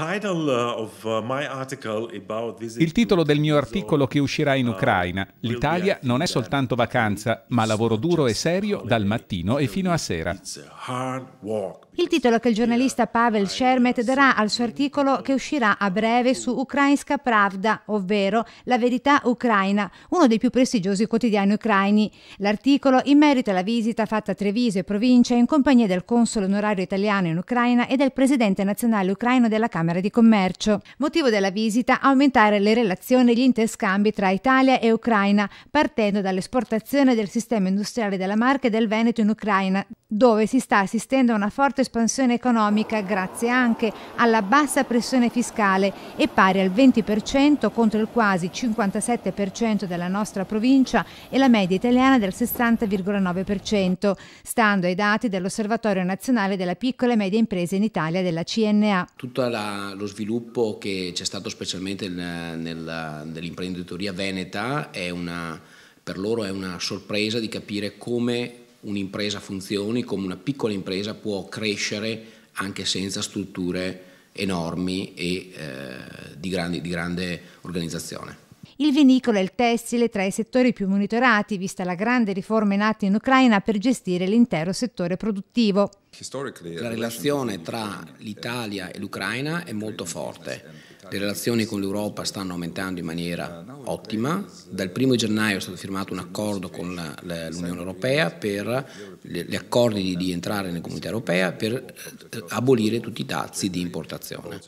Uh, uh, il titolo del mio articolo che uscirà in uh, Ucraina, l'Italia non è soltanto vacanza, ma lavoro duro e serio dal mattino e fino a sera. Il titolo che il giornalista Pavel Shermet darà al suo articolo che uscirà a breve su Ukrainska Pravda, ovvero La verità ucraina, uno dei più prestigiosi quotidiani ucraini. L'articolo in merito alla visita fatta a Treviso e provincia in compagnia del console onorario italiano in Ucraina e del presidente nazionale ucraino della Camera Camera di Commercio. Motivo della visita aumentare le relazioni e gli interscambi tra Italia e Ucraina, partendo dall'esportazione del sistema industriale della marca e del Veneto in Ucraina dove si sta assistendo a una forte espansione economica grazie anche alla bassa pressione fiscale e pari al 20% contro il quasi 57% della nostra provincia e la media italiana del 60,9%, stando ai dati dell'Osservatorio Nazionale della Piccola e Media Impresa in Italia della CNA. Tutto la, lo sviluppo che c'è stato specialmente nell'imprenditoria veneta è una, per loro è una sorpresa di capire come un'impresa funzioni, come una piccola impresa può crescere anche senza strutture enormi e eh, di, grandi, di grande organizzazione. Il vinicolo e il tessile tra i settori più monitorati, vista la grande riforma in atto in Ucraina per gestire l'intero settore produttivo. La relazione tra l'Italia e l'Ucraina è molto forte. Le relazioni con l'Europa stanno aumentando in maniera ottima. Dal 1 gennaio è stato firmato un accordo con l'Unione Europea per gli accordi di entrare nella comunità europea per eh, abolire tutti i dazi di importazione.